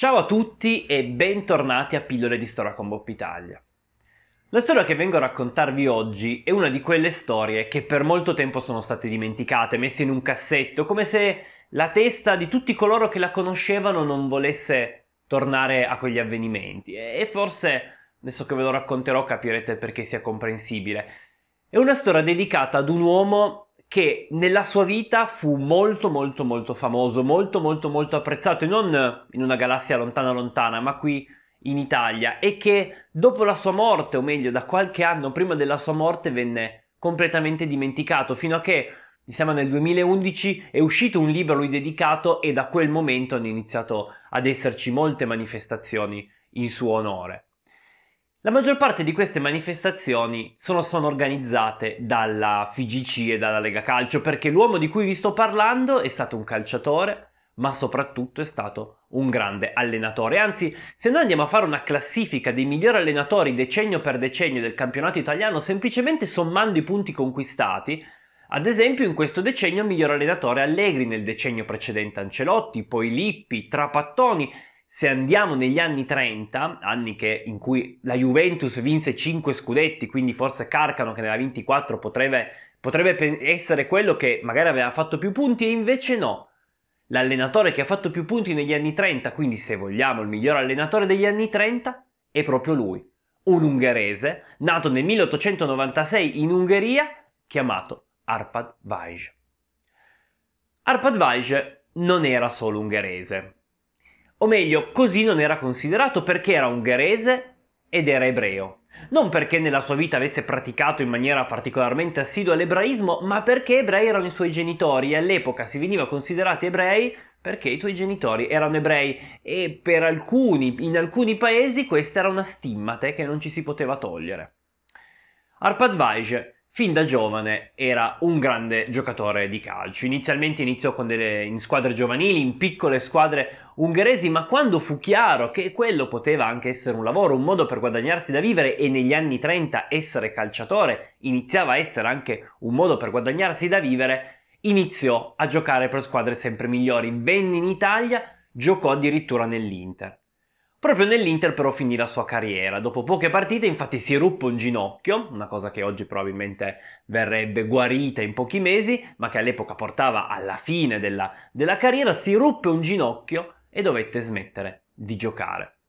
Ciao a tutti e bentornati a Pillole di Storia con Bob Italia. La storia che vengo a raccontarvi oggi è una di quelle storie che per molto tempo sono state dimenticate, messe in un cassetto, come se la testa di tutti coloro che la conoscevano non volesse tornare a quegli avvenimenti. E forse, adesso che ve lo racconterò, capirete perché sia comprensibile. È una storia dedicata ad un uomo che nella sua vita fu molto molto molto famoso, molto molto molto apprezzato, e non in una galassia lontana lontana, ma qui in Italia, e che dopo la sua morte, o meglio da qualche anno prima della sua morte, venne completamente dimenticato, fino a che, mi sembra nel 2011, è uscito un libro a lui dedicato e da quel momento hanno iniziato ad esserci molte manifestazioni in suo onore. La maggior parte di queste manifestazioni sono, sono, organizzate dalla FIGC e dalla Lega Calcio perché l'uomo di cui vi sto parlando è stato un calciatore ma soprattutto è stato un grande allenatore. Anzi, se noi andiamo a fare una classifica dei migliori allenatori decennio per decennio del campionato italiano, semplicemente sommando i punti conquistati, ad esempio in questo decennio miglior allenatore Allegri, nel decennio precedente Ancelotti, poi Lippi, Trapattoni se andiamo negli anni 30, anni che, in cui la Juventus vinse 5 scudetti, quindi forse Carcano che nella 24 potrebbe, potrebbe essere quello che magari aveva fatto più punti e invece no. L'allenatore che ha fatto più punti negli anni 30, quindi se vogliamo il miglior allenatore degli anni 30, è proprio lui, un ungherese nato nel 1896 in Ungheria, chiamato Arpad Vajs. Arpad Vajs non era solo ungherese, o meglio, così non era considerato perché era ungherese ed era ebreo. Non perché nella sua vita avesse praticato in maniera particolarmente assidua l'ebraismo, ma perché ebrei erano i suoi genitori e all'epoca si veniva considerati ebrei perché i tuoi genitori erano ebrei e per alcuni, in alcuni paesi questa era una stimmate eh, che non ci si poteva togliere. Arpad Weige, Fin da giovane era un grande giocatore di calcio. Inizialmente iniziò delle, in squadre giovanili, in piccole squadre ungheresi, ma quando fu chiaro che quello poteva anche essere un lavoro, un modo per guadagnarsi da vivere e negli anni 30 essere calciatore iniziava a essere anche un modo per guadagnarsi da vivere, iniziò a giocare per squadre sempre migliori. Ben in Italia, giocò addirittura nell'Inter. Proprio nell'Inter però finì la sua carriera, dopo poche partite infatti si ruppe un ginocchio, una cosa che oggi probabilmente verrebbe guarita in pochi mesi, ma che all'epoca portava alla fine della, della carriera, si ruppe un ginocchio e dovette smettere di giocare.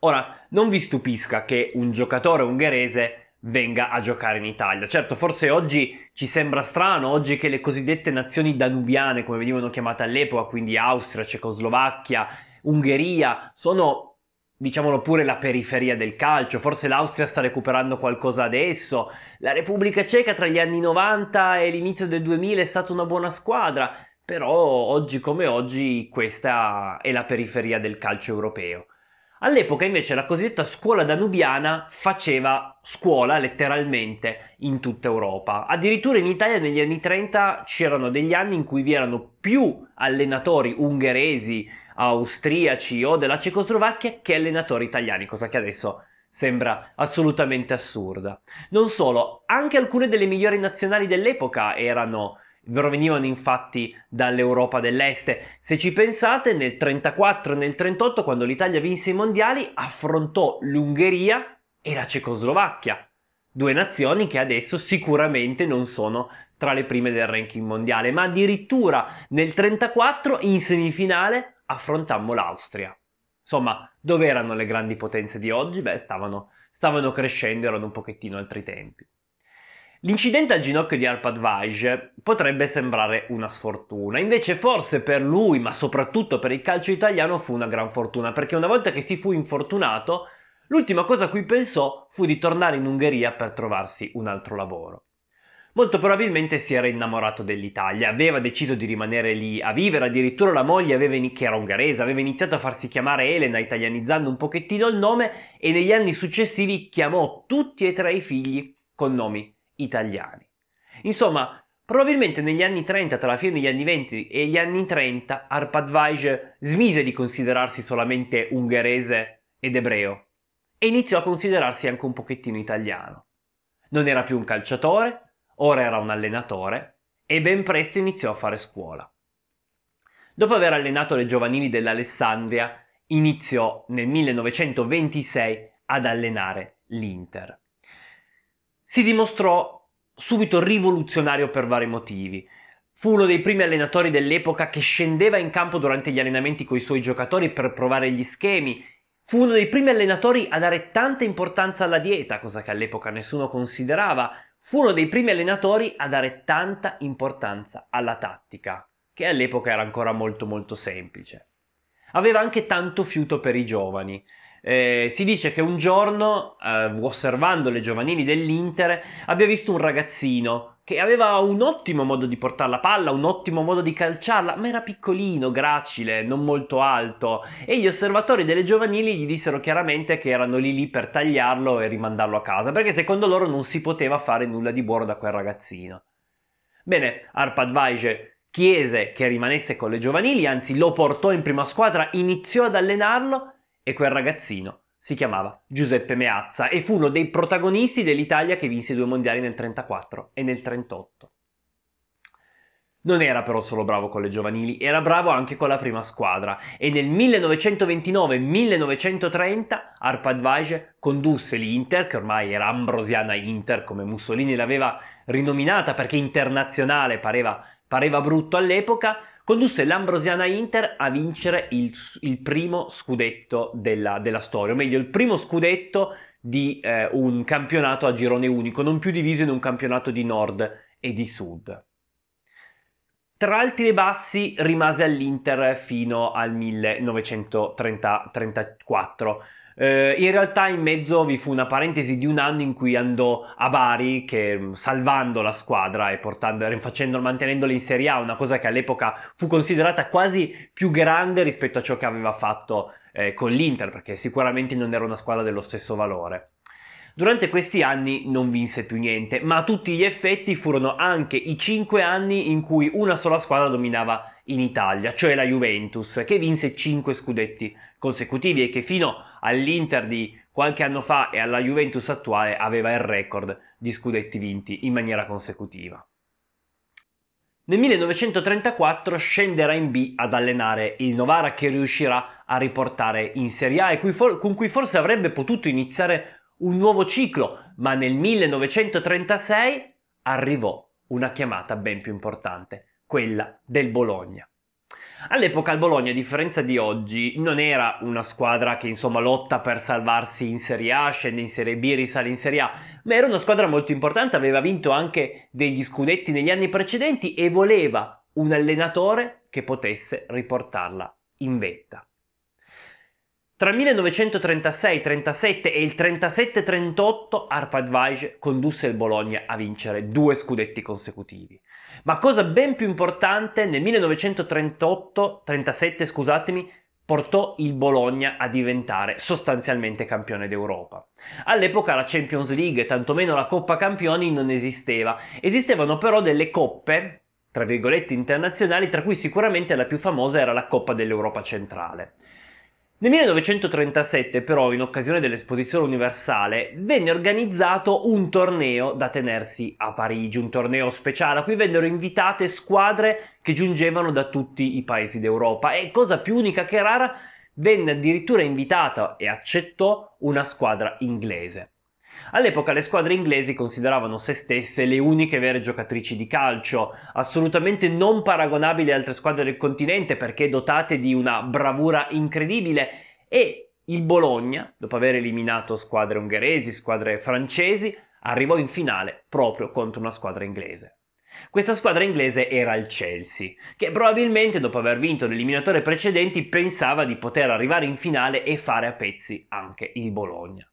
Ora, non vi stupisca che un giocatore ungherese venga a giocare in Italia. Certo, forse oggi ci sembra strano, oggi che le cosiddette nazioni danubiane, come venivano chiamate all'epoca, quindi Austria, Cecoslovacchia, Ungheria, sono diciamolo pure la periferia del calcio, forse l'Austria sta recuperando qualcosa adesso, la Repubblica Ceca tra gli anni 90 e l'inizio del 2000 è stata una buona squadra, però oggi come oggi questa è la periferia del calcio europeo. All'epoca invece la cosiddetta scuola danubiana faceva scuola letteralmente in tutta Europa. Addirittura in Italia negli anni 30 c'erano degli anni in cui vi erano più allenatori ungheresi austriaci o della Cecoslovacchia che allenatori italiani, cosa che adesso sembra assolutamente assurda. Non solo, anche alcune delle migliori nazionali dell'epoca erano provenivano infatti dall'Europa dell'Est. Se ci pensate, nel 34 e nel 38, quando l'Italia vinse i mondiali, affrontò l'Ungheria e la Cecoslovacchia, due nazioni che adesso sicuramente non sono tra le prime del ranking mondiale, ma addirittura nel 34 in semifinale affrontammo l'Austria. Insomma, dove erano le grandi potenze di oggi? Beh, stavano, stavano crescendo, erano un pochettino altri tempi. L'incidente al ginocchio di Arpad Arpadvaj potrebbe sembrare una sfortuna, invece forse per lui, ma soprattutto per il calcio italiano, fu una gran fortuna, perché una volta che si fu infortunato, l'ultima cosa a cui pensò fu di tornare in Ungheria per trovarsi un altro lavoro. Molto probabilmente si era innamorato dell'Italia, aveva deciso di rimanere lì a vivere, addirittura la moglie aveva in... che era ungherese, aveva iniziato a farsi chiamare Elena italianizzando un pochettino il nome e negli anni successivi chiamò tutti e tre i figli con nomi italiani. Insomma, probabilmente negli anni 30, tra la fine degli anni 20 e gli anni 30, Arpadvaj smise di considerarsi solamente ungherese ed ebreo e iniziò a considerarsi anche un pochettino italiano. Non era più un calciatore, Ora era un allenatore e ben presto iniziò a fare scuola. Dopo aver allenato le giovanili dell'Alessandria, iniziò nel 1926 ad allenare l'Inter. Si dimostrò subito rivoluzionario per vari motivi. Fu uno dei primi allenatori dell'epoca che scendeva in campo durante gli allenamenti con i suoi giocatori per provare gli schemi. Fu uno dei primi allenatori a dare tanta importanza alla dieta, cosa che all'epoca nessuno considerava, Fu uno dei primi allenatori a dare tanta importanza alla tattica, che all'epoca era ancora molto molto semplice. Aveva anche tanto fiuto per i giovani, eh, si dice che un giorno, eh, osservando le giovanili dell'Inter, abbia visto un ragazzino che aveva un ottimo modo di portare la palla, un ottimo modo di calciarla, ma era piccolino, gracile, non molto alto e gli osservatori delle giovanili gli dissero chiaramente che erano lì lì per tagliarlo e rimandarlo a casa, perché secondo loro non si poteva fare nulla di buono da quel ragazzino. Bene, Arpad Arpadvaige chiese che rimanesse con le giovanili, anzi lo portò in prima squadra, iniziò ad allenarlo e quel ragazzino si chiamava Giuseppe Meazza e fu uno dei protagonisti dell'Italia che vinse due mondiali nel 34 e nel 38. Non era però solo bravo con le giovanili, era bravo anche con la prima squadra e nel 1929-1930 Arpad Vajge condusse l'Inter, che ormai era ambrosiana Inter come Mussolini l'aveva rinominata perché internazionale pareva, pareva brutto all'epoca, condusse l'Ambrosiana Inter a vincere il, il primo scudetto della, della, storia, o meglio il primo scudetto di eh, un campionato a girone unico, non più diviso in un campionato di nord e di sud. Tra alti e bassi rimase all'Inter fino al 1934 eh, in realtà in mezzo vi fu una parentesi di un anno in cui andò a Bari che mm, salvando la squadra e mantenendola in Serie A, una cosa che all'epoca fu considerata quasi più grande rispetto a ciò che aveva fatto eh, con l'Inter perché sicuramente non era una squadra dello stesso valore. Durante questi anni non vinse più niente, ma a tutti gli effetti furono anche i 5 anni in cui una sola squadra dominava in Italia, cioè la Juventus, che vinse 5 scudetti consecutivi e che fino all'Inter di qualche anno fa e alla Juventus attuale aveva il record di scudetti vinti in maniera consecutiva. Nel 1934 scenderà in B ad allenare il Novara che riuscirà a riportare in Serie A e cui for- con cui forse avrebbe potuto iniziare un nuovo ciclo, ma nel 1936 arrivò una chiamata ben più importante, quella del Bologna. All'epoca il Bologna, a differenza di oggi, non era una squadra che insomma lotta per salvarsi in Serie A, scende in Serie B, risale in Serie A, ma era una squadra molto importante, aveva vinto anche degli scudetti negli anni precedenti e voleva un allenatore che potesse riportarla in vetta. Tra il 1936-37 e il 37-38 Arpad Vajge condusse il Bologna a vincere due scudetti consecutivi. Ma cosa ben più importante, nel 1938-37, scusatemi, portò il Bologna a diventare sostanzialmente campione d'Europa. All'epoca la Champions League tantomeno la Coppa Campioni non esisteva, esistevano però delle coppe tra virgolette internazionali, tra cui sicuramente la più famosa era la Coppa dell'Europa centrale. Nel 1937 però, in occasione dell'esposizione universale, venne organizzato un torneo da tenersi a Parigi, un torneo speciale a cui vennero invitate squadre che giungevano da tutti i paesi d'Europa e cosa più unica che rara, venne addirittura invitata e accettò una squadra inglese. All'epoca le squadre inglesi consideravano se stesse le uniche vere giocatrici di calcio, assolutamente non paragonabili ad altre squadre del continente perché dotate di una bravura incredibile e il Bologna, dopo aver eliminato squadre ungheresi, squadre francesi, arrivò in finale proprio contro una squadra inglese. Questa squadra inglese era il Chelsea, che probabilmente dopo aver vinto l'eliminatore precedenti pensava di poter arrivare in finale e fare a pezzi anche il Bologna.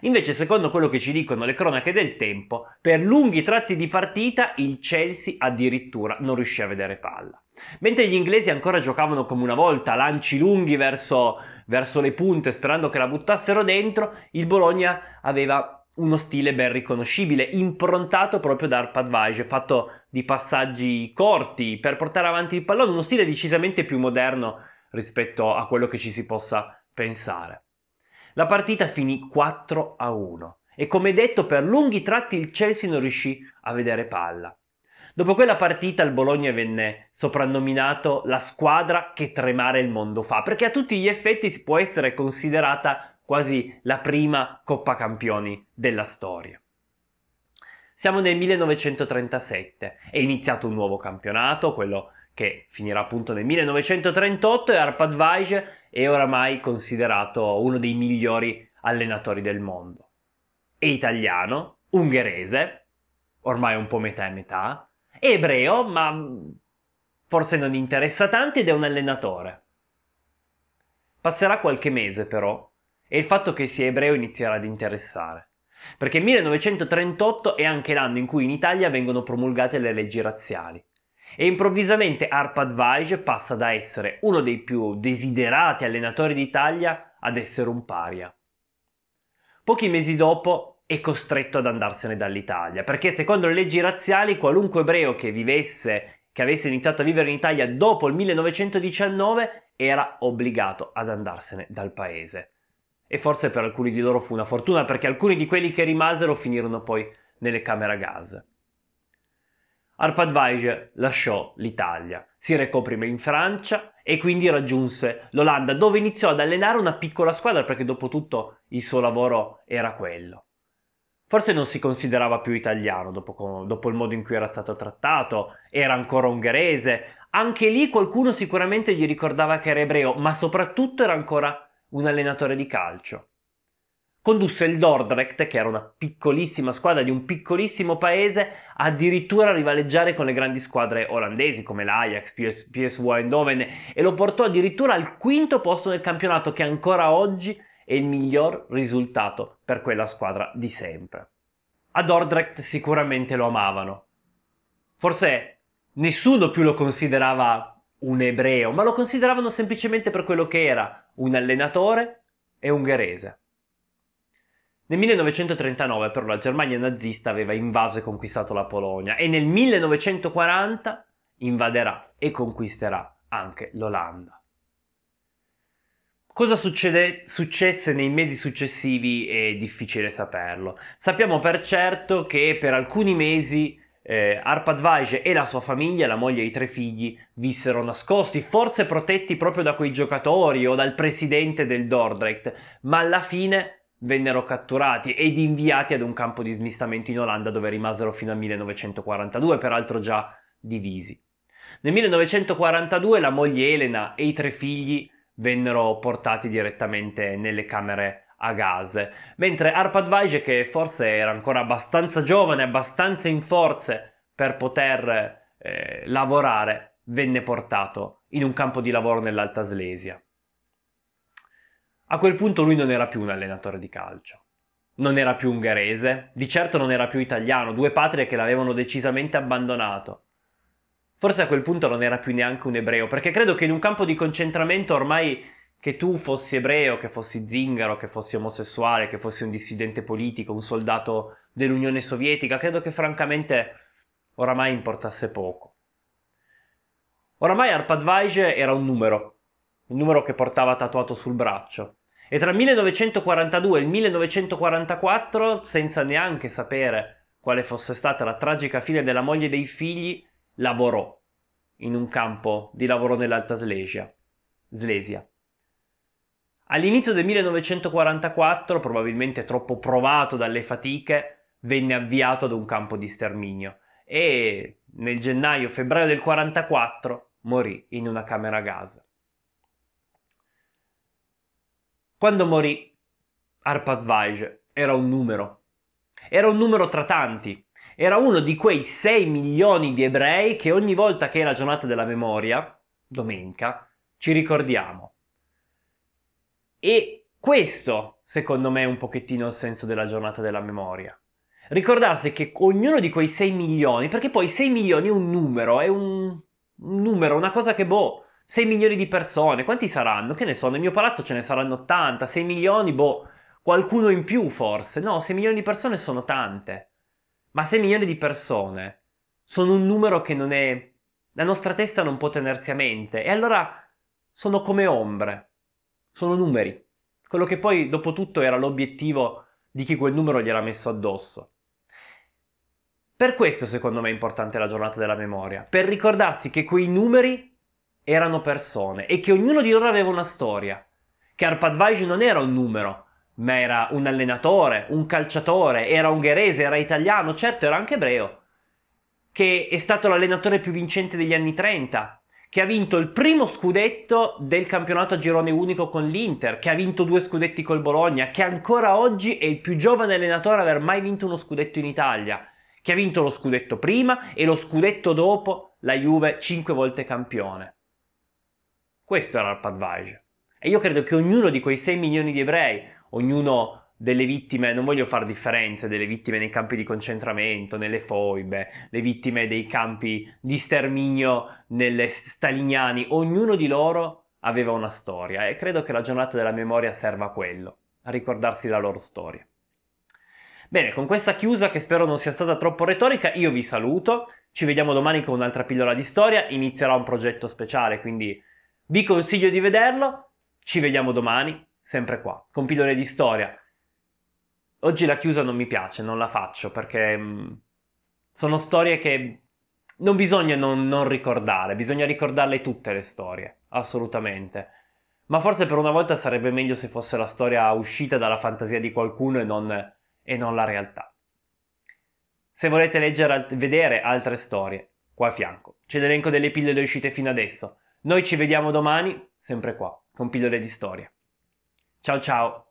Invece, secondo quello che ci dicono le cronache del tempo, per lunghi tratti di partita il Chelsea addirittura non riuscì a vedere palla. Mentre gli inglesi ancora giocavano come una volta, lanci lunghi verso, verso le punte sperando che la buttassero dentro, il Bologna aveva uno stile ben riconoscibile, improntato proprio da Arpadvage, fatto di passaggi corti per portare avanti il pallone, uno stile decisamente più moderno rispetto a quello che ci si possa pensare. La partita finì 4 a 1 e come detto per lunghi tratti il Chelsea non riuscì a vedere palla. Dopo quella partita il Bologna venne soprannominato la squadra che tremare il mondo fa, perché a tutti gli effetti può essere considerata quasi la prima Coppa Campioni della storia. Siamo nel 1937, è iniziato un nuovo campionato, quello che finirà appunto nel 1938 e Arpad Vajge è oramai considerato uno dei migliori allenatori del mondo. È italiano, ungherese, ormai un po' metà e metà, è ebreo, ma forse non interessa tanti ed è un allenatore. Passerà qualche mese però e il fatto che sia ebreo inizierà ad interessare, perché 1938 è anche l'anno in cui in Italia vengono promulgate le leggi razziali e improvvisamente Arpad Vajge passa da essere uno dei più desiderati allenatori d'Italia ad essere un paria. Pochi mesi dopo è costretto ad andarsene dall'Italia, perché secondo le leggi razziali qualunque ebreo che vivesse, che avesse iniziato a vivere in Italia dopo il 1919, era obbligato ad andarsene dal paese. E forse per alcuni di loro fu una fortuna, perché alcuni di quelli che rimasero finirono poi nelle camere a gas. ArpAdvisor lasciò l'Italia, si recò prima in Francia e quindi raggiunse l'Olanda dove iniziò ad allenare una piccola squadra perché dopo tutto il suo lavoro era quello. Forse non si considerava più italiano dopo, dopo il modo in cui era stato trattato, era ancora ungherese, anche lì qualcuno sicuramente gli ricordava che era ebreo, ma soprattutto era ancora un allenatore di calcio condusse il Dordrecht, che era una piccolissima squadra di un piccolissimo paese, addirittura a rivaleggiare con le grandi squadre olandesi come l'Ajax, PS- PSV Eindhoven e lo portò addirittura al quinto posto del campionato che ancora oggi è il miglior risultato per quella squadra di sempre. A Dordrecht sicuramente lo amavano. Forse nessuno più lo considerava un ebreo, ma lo consideravano semplicemente per quello che era, un allenatore e ungherese. Nel 1939 però la Germania nazista aveva invaso e conquistato la Polonia e nel 1940 invaderà e conquisterà anche l'Olanda. Cosa succede, successe nei mesi successivi è difficile saperlo. Sappiamo per certo che per alcuni mesi eh, Arpad Vajge e la sua famiglia, la moglie e i tre figli, vissero nascosti, forse protetti proprio da quei giocatori o dal presidente del Dordrecht, ma alla fine vennero catturati ed inviati ad un campo di smistamento in Olanda dove rimasero fino al 1942, peraltro già divisi. Nel 1942 la moglie Elena e i tre figli vennero portati direttamente nelle camere a gas, mentre Arpad Vajge, che forse era ancora abbastanza giovane, abbastanza in forze per poter eh, lavorare, venne portato in un campo di lavoro nell'Alta Slesia. A quel punto lui non era più un allenatore di calcio, non era più ungherese, di certo non era più italiano, due patrie che l'avevano decisamente abbandonato. Forse a quel punto non era più neanche un ebreo, perché credo che in un campo di concentramento ormai che tu fossi ebreo, che fossi zingaro, che fossi omosessuale, che fossi un dissidente politico, un soldato dell'Unione Sovietica, credo che francamente oramai importasse poco. Oramai Arpad Arpadvaige era un numero, il numero che portava tatuato sul braccio. E tra il 1942 e il 1944, senza neanche sapere quale fosse stata la tragica fine della moglie e dei figli, lavorò in un campo di lavoro nell'Alta Slesia. Slesia. All'inizio del 1944, probabilmente troppo provato dalle fatiche, venne avviato ad un campo di sterminio e nel gennaio-febbraio del 1944 morì in una camera a gas. Quando morì Arpasvaj era un numero, era un numero tra tanti, era uno di quei 6 milioni di ebrei che ogni volta che è la giornata della memoria, domenica, ci ricordiamo. E questo, secondo me, è un pochettino il senso della giornata della memoria. Ricordarsi che ognuno di quei 6 milioni, perché poi 6 milioni è un numero, è un, un numero, una cosa che boh, 6 milioni di persone, quanti saranno? Che ne so, nel mio palazzo ce ne saranno 80, 6 milioni, boh, qualcuno in più forse. No, 6 milioni di persone sono tante. Ma 6 milioni di persone sono un numero che non è... La nostra testa non può tenersi a mente. E allora sono come ombre, sono numeri. Quello che poi dopo tutto era l'obiettivo di chi quel numero gli era messo addosso. Per questo secondo me è importante la giornata della memoria, per ricordarsi che quei numeri erano persone e che ognuno di loro aveva una storia. Che Arpadvaj non era un numero, ma era un allenatore, un calciatore, era ungherese, era italiano, certo era anche ebreo, che è stato l'allenatore più vincente degli anni 30, che ha vinto il primo scudetto del campionato a girone unico con l'Inter, che ha vinto due scudetti col Bologna, che ancora oggi è il più giovane allenatore ad aver mai vinto uno scudetto in Italia, che ha vinto lo scudetto prima e lo scudetto dopo la Juve cinque volte campione. Questo era l'Arpadvaj. E io credo che ognuno di quei 6 milioni di ebrei, ognuno delle vittime, non voglio fare differenze delle vittime nei campi di concentramento, nelle foibe, le vittime dei campi di sterminio nelle staliniani, ognuno di loro aveva una storia e credo che la giornata della memoria serva a quello, a ricordarsi la loro storia. Bene, con questa chiusa che spero non sia stata troppo retorica, io vi saluto, ci vediamo domani con un'altra pillola di storia, inizierà un progetto speciale, quindi vi consiglio di vederlo, ci vediamo domani, sempre qua, con pillole di storia. Oggi la chiusa non mi piace, non la faccio perché mm, sono storie che non bisogna non, non ricordare, bisogna ricordarle tutte le storie, assolutamente. Ma forse per una volta sarebbe meglio se fosse la storia uscita dalla fantasia di qualcuno e non, e non la realtà. Se volete leggere, vedere altre storie, qua a fianco, c'è l'elenco delle pillole uscite fino adesso. Noi ci vediamo domani, sempre qua, con pillole di storia. Ciao ciao!